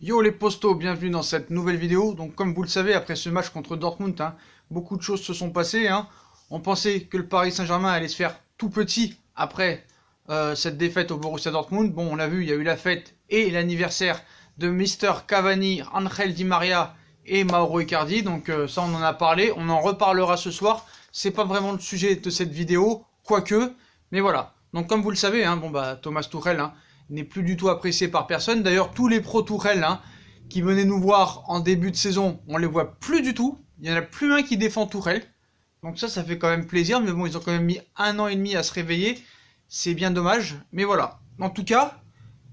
Yo les postos, bienvenue dans cette nouvelle vidéo. Donc comme vous le savez, après ce match contre Dortmund, hein, beaucoup de choses se sont passées. Hein. On pensait que le Paris Saint-Germain allait se faire tout petit après euh, cette défaite au Borussia Dortmund. Bon, on l'a vu, il y a eu la fête et l'anniversaire de Mister Cavani, Angel Di Maria et Mauro Icardi. Donc euh, ça, on en a parlé. On en reparlera ce soir. C'est pas vraiment le sujet de cette vidéo, quoique. Mais voilà. Donc comme vous le savez, hein, bon bah Thomas Tourel n'est plus du tout apprécié par personne. D'ailleurs, tous les pro tourelles hein, qui venaient nous voir en début de saison, on les voit plus du tout. Il n'y en a plus un qui défend Tourelle. Donc ça, ça fait quand même plaisir. Mais bon, ils ont quand même mis un an et demi à se réveiller. C'est bien dommage. Mais voilà. En tout cas,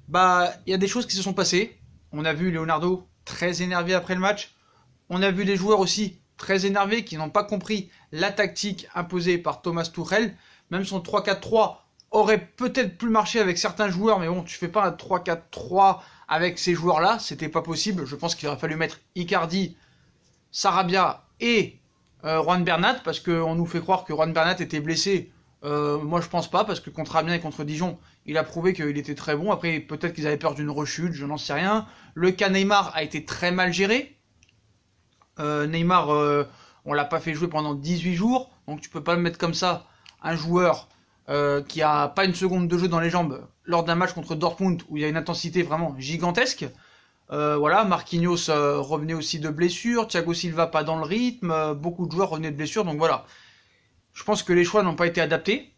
bah, il y a des choses qui se sont passées. On a vu Leonardo très énervé après le match. On a vu les joueurs aussi très énervés qui n'ont pas compris la tactique imposée par Thomas Tourel. Même son 3-4-3, aurait peut-être pu marcher avec certains joueurs, mais bon, tu fais pas un 3-4-3 avec ces joueurs-là, c'était pas possible. Je pense qu'il aurait fallu mettre Icardi, Sarabia et euh, Juan Bernat, parce qu'on nous fait croire que Juan Bernat était blessé. Euh, moi, je pense pas, parce que contre Amiens et contre Dijon, il a prouvé qu'il était très bon. Après, peut-être qu'ils avaient peur d'une rechute, je n'en sais rien. Le cas Neymar a été très mal géré. Euh, Neymar, on l'a pas fait jouer pendant 18 jours, donc tu peux pas le mettre comme ça, un joueur euh, qui a pas une seconde de jeu dans les jambes lors d'un match contre Dortmund où il y a une intensité vraiment gigantesque. Euh, voilà, Marquinhos euh, revenait aussi de blessure, Thiago Silva pas dans le rythme, beaucoup de joueurs revenaient de blessure, donc voilà. Je pense que les choix n'ont pas été adaptés.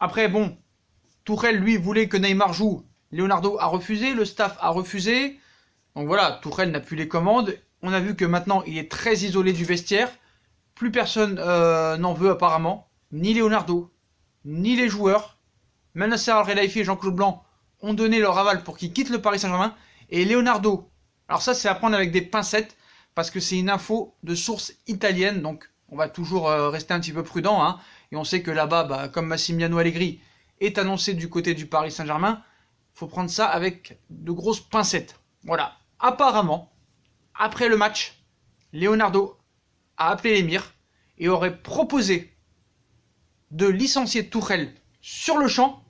Après, bon, Tourelle, lui, voulait que Neymar joue. Leonardo a refusé, le staff a refusé. Donc voilà, Tourelle n'a plus les commandes. On a vu que maintenant, il est très isolé du vestiaire. Plus personne n'en veut apparemment, ni Leonardo, ni les joueurs, même Nasser al et Jean-Claude Blanc, ont donné leur aval pour qu'ils quittent le Paris Saint-Germain. Et Leonardo, alors ça c'est à prendre avec des pincettes, parce que c'est une info de source italienne, donc on va toujours euh, rester un petit peu prudent. Hein. Et on sait que là-bas, bah, comme Massimiliano Allegri est annoncé du côté du Paris Saint-Germain, faut prendre ça avec de grosses pincettes. Voilà. Apparemment, après le match, Leonardo a appelé l'émir et aurait proposé de licencier Tourelle sur le champ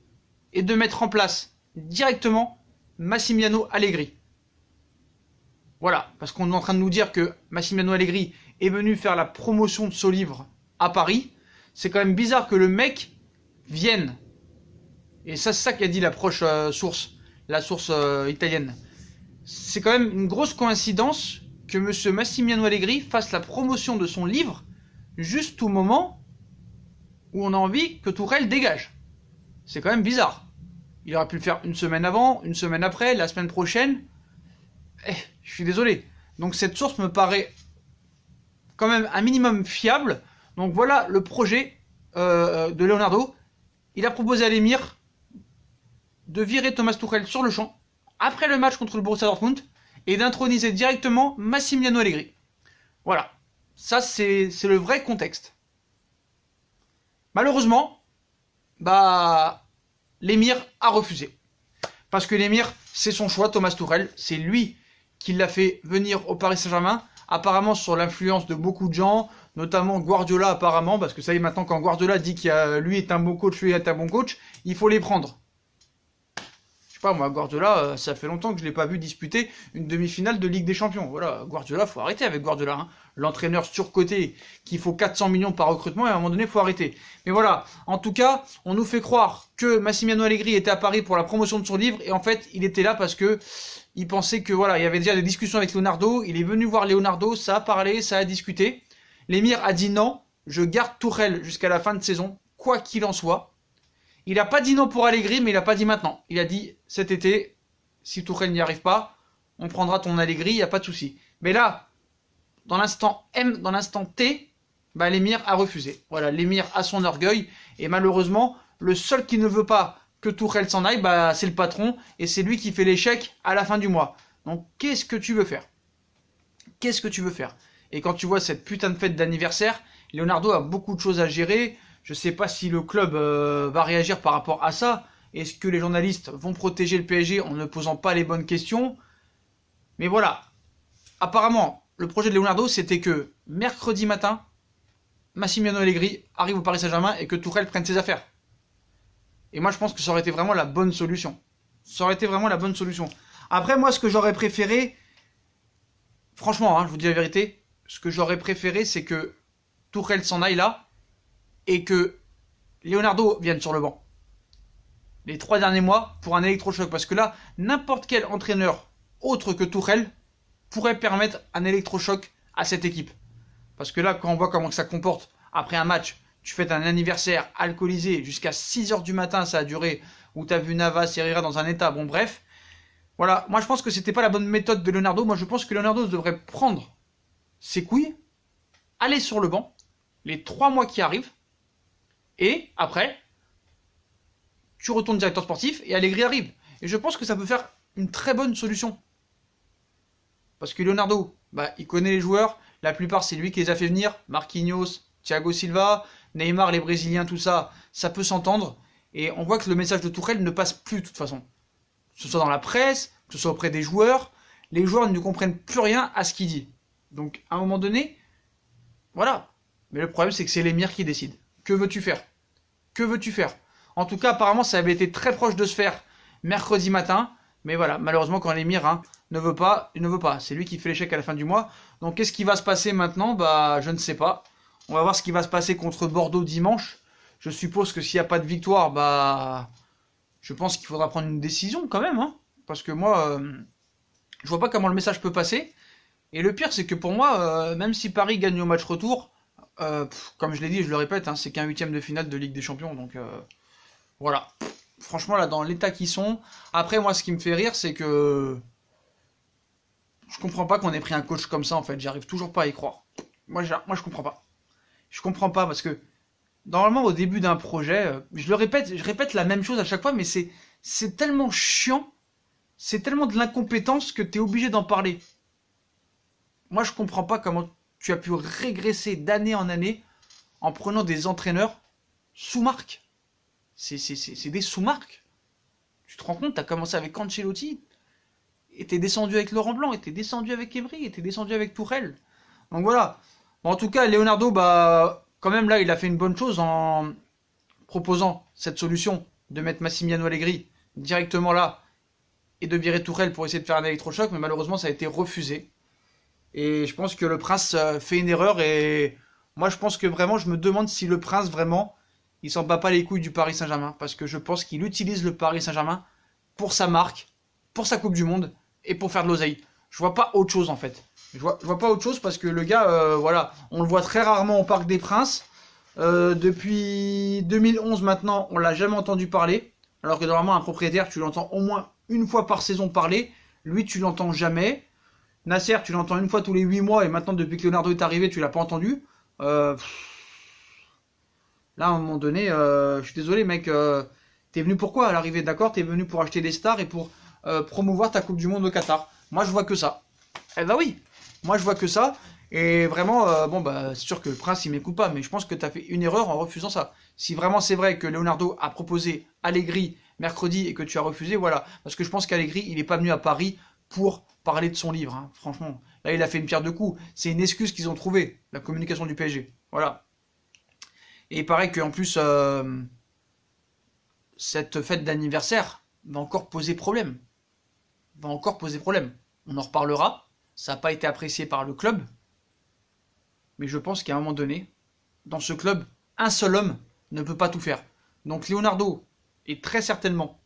et de mettre en place directement Massimiano Allegri. Voilà, parce qu'on est en train de nous dire que Massimiliano Allegri est venu faire la promotion de son livre à Paris. C'est quand même bizarre que le mec vienne. Et ça, c'est ça qu'a dit la proche euh, source, la source euh, italienne. C'est quand même une grosse coïncidence que M. Massimiano Allegri fasse la promotion de son livre juste au moment où on a envie que Tourelle dégage. C'est quand même bizarre. Il aurait pu le faire une semaine avant, une semaine après, la semaine prochaine. Eh, je suis désolé. Donc cette source me paraît quand même un minimum fiable. Donc voilà le projet euh, de Leonardo. Il a proposé à l'émir de virer Thomas Tourelle sur le champ après le match contre le Borussia Dortmund et d'introniser directement Massimiliano Allegri. Voilà, ça c'est le vrai contexte. Malheureusement, bah, l'émir a refusé. Parce que l'émir, c'est son choix, Thomas Tourel, c'est lui qui l'a fait venir au Paris Saint-Germain, apparemment sur l'influence de beaucoup de gens, notamment Guardiola apparemment, parce que ça y est maintenant quand Guardiola dit qu'il lui est un bon coach, lui est un bon coach, il faut les prendre sais pas, moi, Guardiola, euh, ça fait longtemps que je l'ai pas vu disputer une demi-finale de Ligue des Champions. Voilà, Guardiola, faut arrêter avec Guardiola. Hein. L'entraîneur surcoté qui faut 400 millions par recrutement, et à un moment donné, faut arrêter. Mais voilà, en tout cas, on nous fait croire que Massimiano Allegri était à Paris pour la promotion de son livre, et en fait, il était là parce que il pensait que voilà, il y avait déjà des discussions avec Leonardo. Il est venu voir Leonardo, ça a parlé, ça a discuté. L'émir a dit non, je garde Tourelle jusqu'à la fin de saison, quoi qu'il en soit. Il n'a pas dit non pour Allegri, mais il n'a pas dit maintenant. Il a dit cet été, si Tourelle n'y arrive pas, on prendra ton Allegri, il n'y a pas de souci. Mais là, dans l'instant M, dans l'instant T, bah, l'émir a refusé. Voilà, l'émir a son orgueil. Et malheureusement, le seul qui ne veut pas que Tourelle s'en aille, bah, c'est le patron. Et c'est lui qui fait l'échec à la fin du mois. Donc, qu'est-ce que tu veux faire Qu'est-ce que tu veux faire Et quand tu vois cette putain de fête d'anniversaire, Leonardo a beaucoup de choses à gérer. Je ne sais pas si le club euh, va réagir par rapport à ça. Est-ce que les journalistes vont protéger le PSG en ne posant pas les bonnes questions Mais voilà. Apparemment, le projet de Leonardo, c'était que mercredi matin, Massimiliano Allegri arrive au Paris Saint-Germain et que Tourelle prenne ses affaires. Et moi, je pense que ça aurait été vraiment la bonne solution. Ça aurait été vraiment la bonne solution. Après, moi, ce que j'aurais préféré, franchement, hein, je vous dis la vérité, ce que j'aurais préféré, c'est que Tourelle s'en aille là, et que Leonardo vienne sur le banc les trois derniers mois pour un électrochoc. Parce que là, n'importe quel entraîneur autre que Tourelle pourrait permettre un électrochoc à cette équipe. Parce que là, quand on voit comment ça comporte après un match, tu fais un anniversaire alcoolisé jusqu'à 6h du matin, ça a duré, où tu as vu Navas et dans un état, bon bref. Voilà, moi je pense que c'était pas la bonne méthode de Leonardo. Moi je pense que Leonardo devrait prendre ses couilles, aller sur le banc, les trois mois qui arrivent, et après, tu retournes directeur sportif et Allegri arrive. Et je pense que ça peut faire une très bonne solution. Parce que Leonardo, bah, il connaît les joueurs. La plupart, c'est lui qui les a fait venir. Marquinhos, Thiago Silva, Neymar, les Brésiliens, tout ça. Ça peut s'entendre. Et on voit que le message de Tourelle ne passe plus de toute façon. Que ce soit dans la presse, que ce soit auprès des joueurs. Les joueurs ne comprennent plus rien à ce qu'il dit. Donc, à un moment donné, voilà. Mais le problème, c'est que c'est l'émir qui décide. Que veux-tu faire Que veux-tu faire En tout cas, apparemment, ça avait été très proche de se faire mercredi matin. Mais voilà, malheureusement, quand l'émir hein, ne veut pas, il ne veut pas. C'est lui qui fait l'échec à la fin du mois. Donc, qu'est-ce qui va se passer maintenant Bah, je ne sais pas. On va voir ce qui va se passer contre Bordeaux dimanche. Je suppose que s'il n'y a pas de victoire, bah, je pense qu'il faudra prendre une décision quand même. Hein. parce que moi, euh, je vois pas comment le message peut passer. Et le pire, c'est que pour moi, euh, même si Paris gagne au match retour, euh, comme je l'ai dit, je le répète, hein, c'est qu'un huitième de finale de Ligue des Champions. Donc euh, voilà. Franchement, là, dans l'état qu'ils sont. Après, moi, ce qui me fait rire, c'est que. Je comprends pas qu'on ait pris un coach comme ça, en fait. J'arrive toujours pas à y croire. Moi, moi, je comprends pas. Je comprends pas parce que. Normalement, au début d'un projet, euh, je le répète, je répète la même chose à chaque fois, mais c'est, c'est tellement chiant, c'est tellement de l'incompétence que tu es obligé d'en parler. Moi, je comprends pas comment tu as pu régresser d'année en année en prenant des entraîneurs sous marque. C'est des sous-marques. Tu te rends compte, tu as commencé avec Ancelotti et t'es descendu avec Laurent Blanc, et t'es descendu avec Emery, et t'es descendu avec Tourelle. Donc voilà. En tout cas, Leonardo, bah, quand même là, il a fait une bonne chose en proposant cette solution de mettre Massimiliano Allegri directement là et de virer Tourelle pour essayer de faire un électrochoc, mais malheureusement, ça a été refusé. Et je pense que le prince euh, fait une erreur et moi je pense que vraiment je me demande si le prince vraiment il s'en bat pas les couilles du Paris Saint-Germain parce que je pense qu'il utilise le Paris Saint-Germain pour sa marque, pour sa Coupe du Monde et pour faire de l'oseille. Je vois pas autre chose en fait. Je vois, vois pas autre chose parce que le gars, euh, voilà, on le voit très rarement au Parc des Princes. Euh, depuis 2011 maintenant, on l'a jamais entendu parler. Alors que normalement un propriétaire, tu l'entends au moins une fois par saison parler. Lui, tu l'entends jamais. Nasser, tu l'entends une fois tous les 8 mois et maintenant depuis que Leonardo est arrivé, tu l'as pas entendu. Euh, là, à un moment donné, euh, je suis désolé, mec. Euh, t'es venu pour quoi à l'arrivée D'accord, t'es venu pour acheter des stars et pour promouvoir ta Coupe du Monde au Qatar. Moi, je vois que ça. Eh ben oui, moi, je vois que ça. Et vraiment, bon, bah, c'est sûr que le prince, il m'écoute pas, mais je pense que tu as fait une erreur en refusant ça. Si vraiment c'est vrai que Leonardo a proposé Allegri mercredi et que tu as refusé, voilà. Parce que je pense qu'Allegri, il n'est pas venu à Paris pour parler de son livre. Hein, franchement, là, il a fait une pierre de coups. C'est une excuse qu'ils ont trouvée, la communication du PSG. Voilà. Et il paraît qu'en plus, euh, cette fête d'anniversaire va encore poser problème. Va encore poser problème. On en reparlera. Ça n'a pas été apprécié par le club. Mais je pense qu'à un moment donné, dans ce club, un seul homme ne peut pas tout faire. Donc Leonardo est très certainement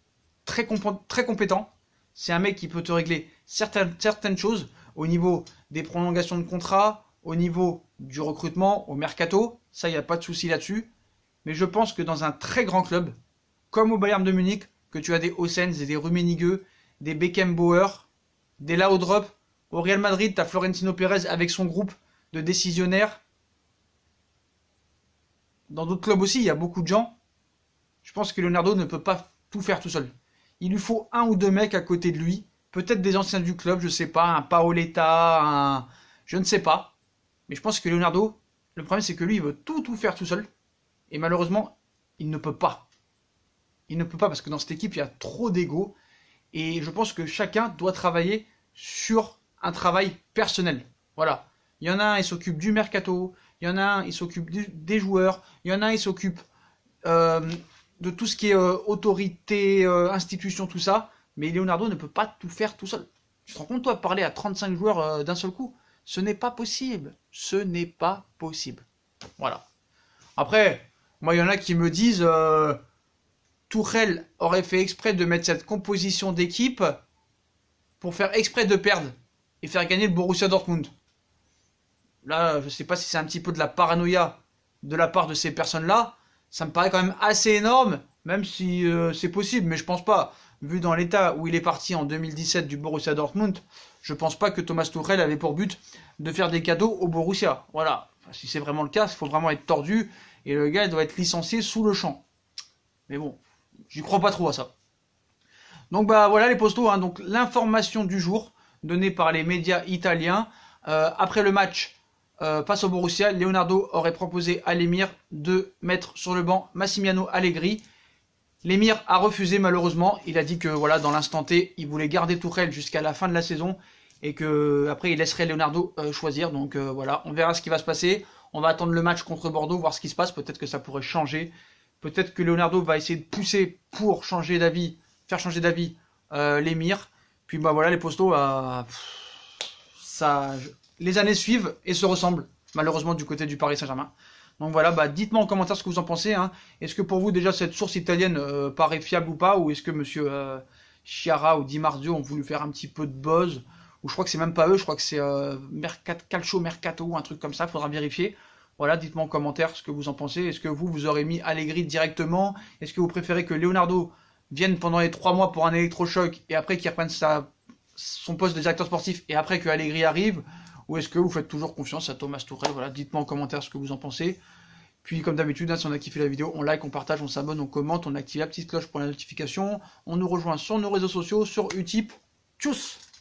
très, compétent. C'est un mec qui peut te régler certaines, choses au niveau des prolongations de contrat, au niveau du recrutement, au mercato. Ça, il n'y a pas de souci là-dessus. Mais je pense que dans un très grand club, comme au Bayern de Munich, que tu as des Hossens et des Rummenigge, des Beckenbauer, des Laudrup. Au Real Madrid, tu as Florentino Pérez avec son groupe de décisionnaires. Dans d'autres clubs aussi, il y a beaucoup de gens. Je pense que Leonardo ne peut pas tout faire tout seul il lui faut un ou deux mecs à côté de lui, peut-être des anciens du club, je sais pas, un Paoletta, un... je ne sais pas. Mais je pense que Leonardo, le problème c'est que lui, il veut tout, tout faire tout seul. Et malheureusement, il ne peut pas. Il ne peut pas parce que dans cette équipe, il y a trop d'ego. Et je pense que chacun doit travailler sur un travail personnel. Voilà. Il y en a un, il s'occupe du mercato. Il y en a un, il s'occupe des joueurs. Il y en a un, il s'occupe euh, de tout ce qui est euh, autorité, euh, institution, tout ça. Mais Leonardo ne peut pas tout faire tout seul. Tu te rends compte, toi, parler à 35 joueurs euh, d'un seul coup Ce n'est pas possible. Ce n'est pas possible. Voilà. Après, moi, il y en a qui me disent Tourelle aurait fait exprès de mettre cette composition d'équipe pour faire exprès de perdre et faire gagner le Borussia Dortmund. Là, je ne sais pas si c'est un petit peu de la paranoïa de la part de ces personnes-là, ça me paraît quand même assez énorme, même si euh, c'est possible, mais je pense pas. Vu dans l'état où il est parti en 2017 du Borussia Dortmund, je pense pas que Thomas Tourel avait pour but de faire des cadeaux au Borussia. Voilà. si c'est vraiment le cas, il faut vraiment être tordu et le gars doit être licencié sous le champ. Mais bon, j'y crois pas trop à ça. Donc bah voilà les postos, hein. donc l'information du jour donnée par les médias italiens euh, après le match euh, face au Borussia, Leonardo aurait proposé à l'émir de mettre sur le banc Massimiano Allegri. L'émir a refusé malheureusement. Il a dit que voilà, dans l'instant T, il voulait garder Tourelle jusqu'à la fin de la saison et que après il laisserait Leonardo euh, choisir. Donc euh, voilà, on verra ce qui va se passer. On va attendre le match contre Bordeaux, voir ce qui se passe. Peut-être que ça pourrait changer. Peut-être que Leonardo va essayer de pousser pour changer d'avis, faire changer d'avis l'émir. Puis bah voilà, les postos, ça, les années suivent et se ressemblent, malheureusement du côté du Paris Saint-Germain. Donc voilà, bah, dites-moi en commentaire ce que vous en pensez. Hein. Est-ce que pour vous déjà cette source italienne euh, paraît fiable ou pas Ou est-ce que monsieur euh, Chiara ou Di Marzio ont voulu faire un petit peu de buzz Ou je crois que c'est même pas eux, je crois que c'est euh, Calcio Mercato ou un truc comme ça, Il faudra vérifier. Voilà, dites-moi en commentaire ce que vous en pensez. Est-ce que vous, vous aurez mis Allegri directement Est-ce que vous préférez que Leonardo vienne pendant les trois mois pour un électrochoc et après qu'il reprenne son poste de directeur sportif et après que Allegri arrive ou est-ce que vous faites toujours confiance à Thomas Touré Voilà, dites-moi en commentaire ce que vous en pensez. Puis comme d'habitude, hein, si on a kiffé la vidéo, on like, on partage, on s'abonne, on commente, on active la petite cloche pour la notification. On nous rejoint sur nos réseaux sociaux, sur Utip. Tchuss